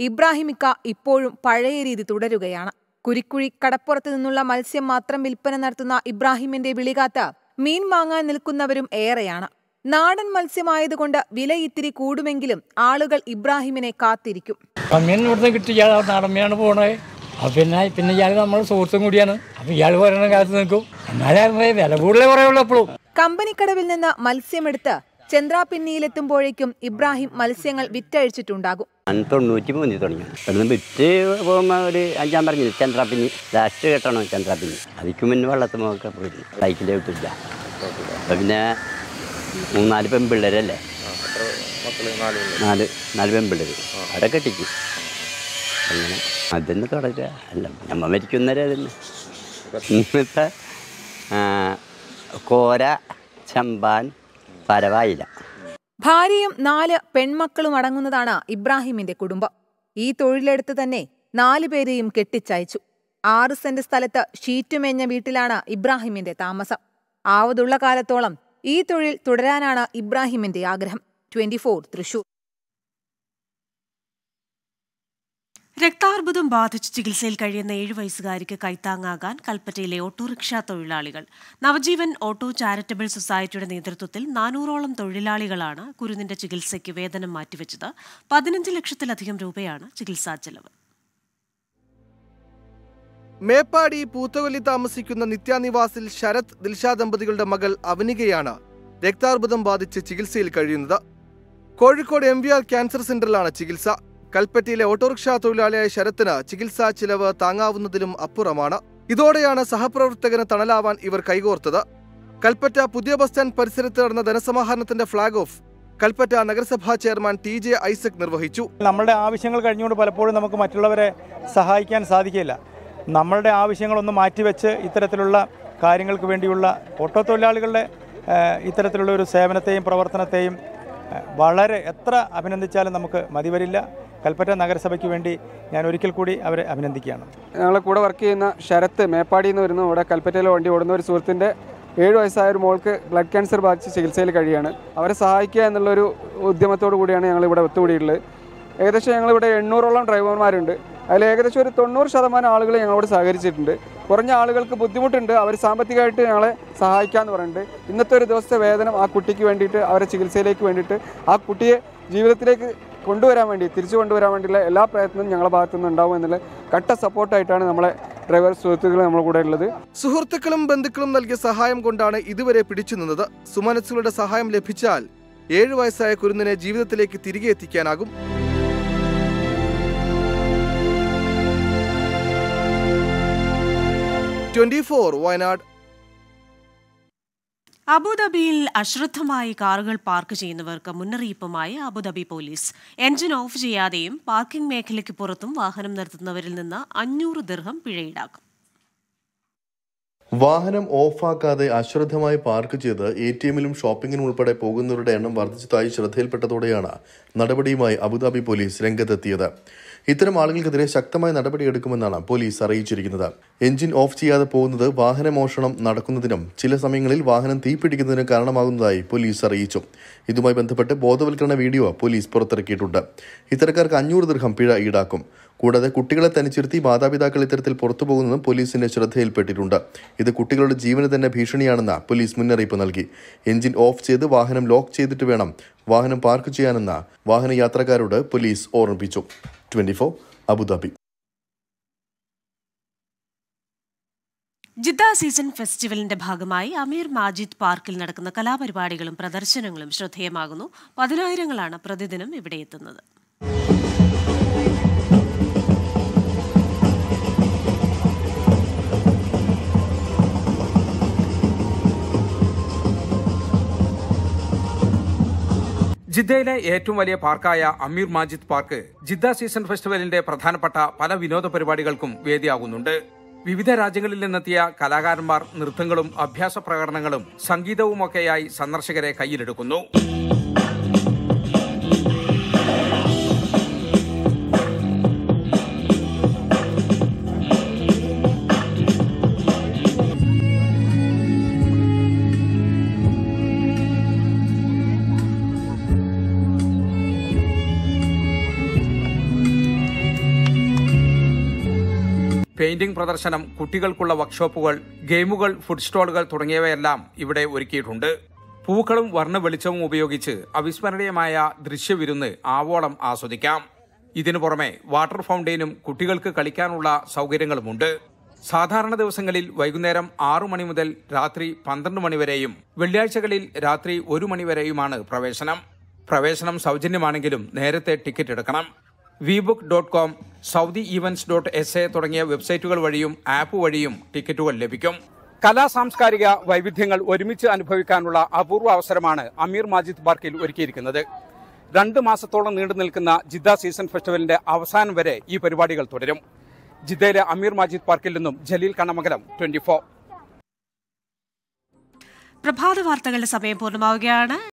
ഇബ്രാഹിമിക്ക ഇപ്പോഴും പഴയ രീതി തുടരുകയാണ് കുരിക്കുഴി കടപ്പുറത്ത് നിന്നുള്ള മത്സ്യം മാത്രം വിൽപ്പന നടത്തുന്ന ഇബ്രാഹിമിന്റെ വിളികാത്ത മീൻ വാങ്ങാൻ നിൽക്കുന്നവരും ഏറെയാണ് നാടൻ മത്സ്യമായതുകൊണ്ട് വില ഇത്തിരി കൂടുമെങ്കിലും ആളുകൾ ഇബ്രാഹിമിനെ കാത്തിരിക്കും നാടൻ മീനാണ് പോണേ പിന്നെ പിന്നെ നമ്മുടെ സുഹൃത്തും കൂടിയാണ് അപ്പം ഇയാൾ നിൽക്കും വില കമ്പനിക്കടവിൽ നിന്ന് മത്സ്യമെടുത്ത് ചന്ദ്രാപിന്നിയിലെത്തുമ്പോഴേക്കും ഇബ്രാഹിം മത്സ്യങ്ങൾ വിറ്റഴിച്ചിട്ടുണ്ടാകും തുടങ്ങി ഒരു അഞ്ചാം ചന്ദ്രാപിന്നി ലാസ്റ്റ് ചന്ദ്രാപിന്നി പിന്നെ മൂന്നാല് പെൺപിള്ളേരല്ലേ നാല് നാല് പെൺപിള്ളേർ അവിടെ കെട്ടിക്കും അങ്ങനെ അതന്നെ തുടരുക അല്ല നമ്മ മരിക്കുന്നവരെ അതന്നെ ഇന്നത്തെ കോര ചമ്പാൻ പരവായില്ല ഭാര്യയും നാല് പെൺമക്കളും അടങ്ങുന്നതാണ് ഇബ്രാഹിമിന്റെ കുടുംബം ഈ തൊഴിലെടുത്ത് തന്നെ നാലു പേരെയും കെട്ടിച്ചയച്ചു ആറ് സെന്റ് സ്ഥലത്ത് ഷീറ്റുമേഞ്ഞ വീട്ടിലാണ് ഇബ്രാഹിമിന്റെ താമസം ആവതുള്ള കാലത്തോളം ഈ തൊഴിൽ തുടരാനാണ് ഇബ്രാഹിമിന്റെ ആഗ്രഹം ട്വന്റി ഫോർ തൃശൂർ രക്താർബുദം ബാധിച്ച് ചികിത്സയിൽ കഴിയുന്ന ഏഴു വയസ്സുകാരിക്ക് കൈത്താങ്ങാകാൻ കൽപ്പറ്റയിലെ ഓട്ടോറിക്ഷാ തൊഴിലാളികൾ നവജീവൻ ഓട്ടോ ചാരിറ്റബിൾ സൊസൈറ്റിയുടെ നേതൃത്വത്തിൽ നാനൂറോളം തൊഴിലാളികളാണ് കുരുന്നിന്റെ ചികിത്സയ്ക്ക് വേതനം മാറ്റിവെച്ചത് പതിനഞ്ച് ലക്ഷത്തിലധികം രൂപയാണ് ചികിത്സാ ചെലവ് മേപ്പാടി പൂത്തകൊല്ലി താമസിക്കുന്ന നിത്യാനിവാസിൽ ശരത് ദിൽഷാ ദമ്പതികളുടെ മകൾ അവനികയാണ് രക്താർബുദം ബാധിച്ച് ചികിത്സയിൽ കഴിയുന്നത് കോഴിക്കോട് എം ക്യാൻസർ സെന്ററിലാണ് ചികിത്സ കൽപ്പറ്റയിലെ ഓട്ടോറിക്ഷ തൊഴിലാളിയായ ശരത്തിന് ചികിത്സാ ചിലവ് താങ്ങാവുന്നതിലും അപ്പുറമാണ് ഇതോടെയാണ് സഹപ്രവർത്തകന് തണലാവാൻ ഇവർ കൈകോർത്തത് കൽപ്പറ്റ പുതിയ ബസ് സ്റ്റാൻഡ് പരിസരത്ത് നടന്ന ധനസമാഹരണത്തിന്റെ ഫ്ളാഗ് ഓഫ് കൽപ്പറ്റ നഗരസഭാ ചെയർമാൻ ടി ജെ ഐസക് നിർവഹിച്ചു നമ്മുടെ ആവശ്യങ്ങൾ കഴിഞ്ഞുകൊണ്ട് പലപ്പോഴും നമുക്ക് മറ്റുള്ളവരെ സഹായിക്കാൻ സാധിക്കില്ല നമ്മളുടെ ആവശ്യങ്ങളൊന്ന് മാറ്റിവെച്ച് ഇത്തരത്തിലുള്ള കാര്യങ്ങൾക്ക് വേണ്ടിയുള്ള ഓട്ടോ തൊഴിലാളികളുടെ ഇത്തരത്തിലുള്ള ഒരു സേവനത്തെയും പ്രവർത്തനത്തെയും വളരെ എത്ര അഭിനന്ദിച്ചാലും നമുക്ക് മതിവരില്ല കൽപ്പറ്റ നഗരസഭയ്ക്ക് വേണ്ടി ഞാൻ ഒരിക്കൽ കൂടി അവരെ അഭിനന്ദിക്കുകയാണ് ഞങ്ങളെ കൂടെ വർക്ക് ചെയ്യുന്ന ശരത്ത് മേപ്പാടിയിൽ നിന്ന് വരുന്ന ഇവിടെ കൽപ്പറ്റയിൽ വണ്ടി ഓടുന്ന ഒരു സുഹൃത്തിൻ്റെ ഏഴ് വയസ്സായ ഒരു മോൾക്ക് ബ്ലഡ് ക്യാൻസർ ബാധിച്ച് ചികിത്സയിൽ കഴിയാണ് അവരെ സഹായിക്കുക എന്നുള്ളൊരു ഉദ്യമത്തോടു കൂടിയാണ് ഞങ്ങൾ ഇവിടെ ഒത്തുകൂടിയിട്ടുള്ളത് ഏകദേശം ഞങ്ങളിവിടെ എണ്ണൂറോളം ഡ്രൈവർമാരുണ്ട് അതിൽ ഏകദേശം ഒരു തൊണ്ണൂറ് ശതമാനം ആളുകൾ ഞങ്ങളോട് സഹകരിച്ചിട്ടുണ്ട് കുറഞ്ഞ ആളുകൾക്ക് ബുദ്ധിമുട്ടുണ്ട് അവർ സാമ്പത്തികമായിട്ട് ഞങ്ങളെ സഹായിക്കാമെന്ന് പറഞ്ഞിട്ടുണ്ട് ഇന്നത്തെ ഒരു ദിവസത്തെ വേതനം ആ കുട്ടിക്ക് വേണ്ടിയിട്ട് അവരെ ചികിത്സയിലേക്ക് വേണ്ടിയിട്ട് ആ കുട്ടിയെ ജീവിതത്തിലേക്ക് കൊണ്ടുവരാൻ വേണ്ടി തിരിച്ചു കൊണ്ടുവരാൻ വേണ്ടിയുള്ള എല്ലാ പ്രയത്നവും ഞങ്ങളുടെ ഭാഗത്തു നിന്ന് ഉണ്ടാവും എന്നുള്ള കട്ട സപ്പോർട്ടായിട്ടാണ് നമ്മളെ ഡ്രൈവർ സുഹൃത്തുക്കൾ നമ്മുടെ കൂടെ ഉള്ളത് സുഹൃത്തുക്കളും ബന്ധുക്കളും നൽകിയ സഹായം കൊണ്ടാണ് ഇതുവരെ പിടിച്ചു നിന്നത് സുമനസുകളുടെ സഹായം ലഭിച്ചാൽ ഏഴു വയസ്സായ കുരുന്നിനെ ജീവിതത്തിലേക്ക് തിരികെ എത്തിക്കാനാകും വയനാട് അബുദാബിയിൽ അശ്രദ്ധമായി കാറുകൾ പാർക്ക് ചെയ്യുന്നവർക്ക് മുന്നറിയിപ്പുമായി അബുദാബി പോലീസ് എഞ്ചിൻ ഓഫ് ചെയ്യാതെയും പാർക്കിംഗ് മേഖലയ്ക്ക് പുറത്തും വാഹനം നിർത്തുന്നവരിൽ നിന്ന് അഞ്ഞൂറ് ദീർഘം പിഴയിടാക്കും വാഹനം ഓഫാക്കാതെ അശ്രദ്ധമായി പാർക്ക് ചെയ്ത് എ ടി എമ്മിലും ഷോപ്പിംഗിനും ഉൾപ്പെടെ പോകുന്നവരുടെ എണ്ണം വർദ്ധിച്ചതായി ശ്രദ്ധയിൽപ്പെട്ടതോടെയാണ് നടപടിയുമായി അബുദാബി പോലീസ് രംഗത്തെത്തിയത് ഇത്തരം ആളുകൾക്കെതിരെ ശക്തമായ നടപടിയെടുക്കുമെന്നാണ് പോലീസ് അറിയിച്ചിരിക്കുന്നത് എഞ്ചിൻ ഓഫ് ചെയ്യാതെ പോകുന്നത് വാഹനമോഷണം നടക്കുന്നതിനും ചില സമയങ്ങളിൽ വാഹനം തീപിടിക്കുന്നതിനും കാരണമാകുന്നതായി പോലീസ് അറിയിച്ചു ഇതുമായി ബന്ധപ്പെട്ട് ബോധവൽക്കരണ വീഡിയോ പോലീസ് പുറത്തിറക്കിയിട്ടുണ്ട് ഇത്തരക്കാർക്ക് അഞ്ഞൂറ് ദീർഘം പിഴ ഈടാക്കും കൂടാതെ കുട്ടികളെ തനിച്ചിരുത്തി മാതാപിതാക്കൾ ഇത്തരത്തിൽ പുറത്തു പോകുന്നതും പോലീസിന്റെ ശ്രദ്ധയിൽപ്പെട്ടിട്ടുണ്ട് ഇത് കുട്ടികളുടെ ജീവന് തന്നെ ഭീഷണിയാണെന്ന് പോലീസ് മുന്നറിയിപ്പ് നൽകി എഞ്ചിൻ ഓഫ് ചെയ്ത് വാഹനം ലോക്ക് ചെയ്തിട്ട് വേണം വാഹനം പാർക്ക് ചെയ്യാനെന്ന വാഹന യാത്രക്കാരോട് പോലീസ് ഓർമ്മിപ്പിച്ചു twenty four Abu Dhabi Jeddah season ഫെസ്റ്റിവലിന്റെ ഭാഗമായി അമീർ മാജിദ് പാർക്കിൽ നടക്കുന്ന കലാപരിപാടികളും പ്രദർശനങ്ങളും ശ്രദ്ധേയമാകുന്നു പതിനായിരങ്ങളാണ് പ്രതിദിനം ഇവിടെ എത്തുന്നത് ജിദ്ദയിലെ ഏറ്റവും വലിയ പാർക്കായ Amir Majid park Jeddah season ഫെസ്റ്റിവലിന്റെ പ്രധാനപ്പെട്ട പല വിനോദ പരിപാടികൾക്കും വേദിയാകുന്നുണ്ട് വിവിധ രാജ്യങ്ങളിൽ നിന്നെത്തിയ കലാകാരന്മാർ നൃത്തങ്ങളും അഭ്യാസ പ്രകടനങ്ങളും സംഗീതവുമൊക്കെയായി സന്ദർശകരെ കയ്യിലെടുക്കുന്നു പെയിന്റിംഗ് പ്രദർശനം കുട്ടികൾക്കുള്ള വർക്ക്ഷോപ്പുകൾ ഗെയിമുകൾ ഫുഡ് സ്റ്റോളുകൾ തുടങ്ങിയവയെല്ലാം ഇവിടെ ഒരുക്കിയിട്ടുണ്ട് പൂക്കളും വർണ്ണ വെളിച്ചവും ഉപയോഗിച്ച് അവിസ്മരണീയമായ ദൃശ്യവിരുന്ന് ആവോളം ആസ്വദിക്കാം ഇതിനു പുറമെ വാട്ടർ ഫൗണ്ടെയിനും കുട്ടികൾക്ക് കളിക്കാനുള്ള സൗകര്യങ്ങളുമുണ്ട് സാധാരണ ദിവസങ്ങളിൽ വൈകുന്നേരം ആറു മണി മുതൽ രാത്രി പന്ത്രണ്ട് മണിവരെയും വെള്ളിയാഴ്ചകളിൽ രാത്രി ഒരു മണിവരെയുമാണ് പ്രവേശനം പ്രവേശനം സൗജന്യമാണെങ്കിലും നേരത്തെ ടിക്കറ്റ് എടുക്കണം webook dot com Saudi events dot S A തുടങ്ങിയ വെബ്സൈറ്റുകൾ വഴിയും ആപ്പ് വഴിയും ടിക്കറ്റുകൾ ലഭിക്കും കലാ സാംസ്കാരിക വൈവിധ്യങ്ങൾ ഒരുമിച്ച് അനുഭവിക്കാനുള്ള അപൂർവ അവസരമാണ് അമീർ മാജിദ് പാർക്കിൽ ഒരുക്കിയിരിക്കുന്നത് രണ്ട് മാസത്തോളം നീണ്ടു നിൽക്കുന്ന ജിദ്ദ സീസൺ ഫെസ്റ്റിവലിന്റെ അവസാനം വരെ ഈ പരിപാടികൾ തുടരും ജിദ്ദയിലെ അമീർ മാജിദ് പാർക്കിൽ നിന്നും ജലീൽ കണ്ണമംഗലം ട്വന്റി പ്രഭാത വാർത്തകളുടെ സമയം പൂർണ്ണമാവുകയാണ്